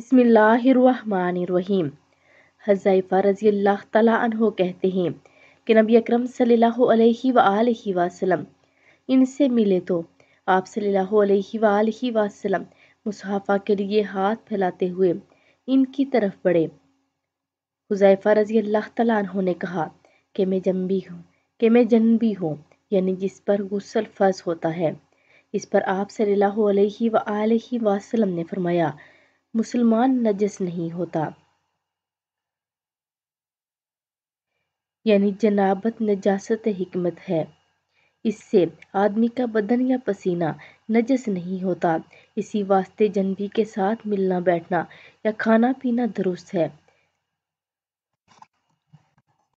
बिसमीम हज़ाइफ़ा रज़ी अल्लाह तहो कहते हैं कि नबी अकरम सल्लल्लाहु अलैहि वसल्लम वसलम इनसे मिले तो आप सल्लल्लाहु अलैहि वसल्लम वसलम मुसाफ़ा के लिए हाथ फैलाते हुए इनकी तरफ बढ़े हुज़ैफ़ा रज़ी अल्लाह तहों ने कहा कि मैं जम्बी हूँ कि मैं जनबी हूँ यानी जिस पर गुसल फ़र्ज होता है इस पर आप सल्लल्लाहु अलैहि वसल्लम ने फरमाया मुसलमान नजस नहीं होता यानी जनाबत नजासत हिकमत है इससे आदमी का बदन या पसीना नजस नहीं होता इसी वास्ते जनबी के साथ मिलना बैठना या खाना पीना दुरुस्त है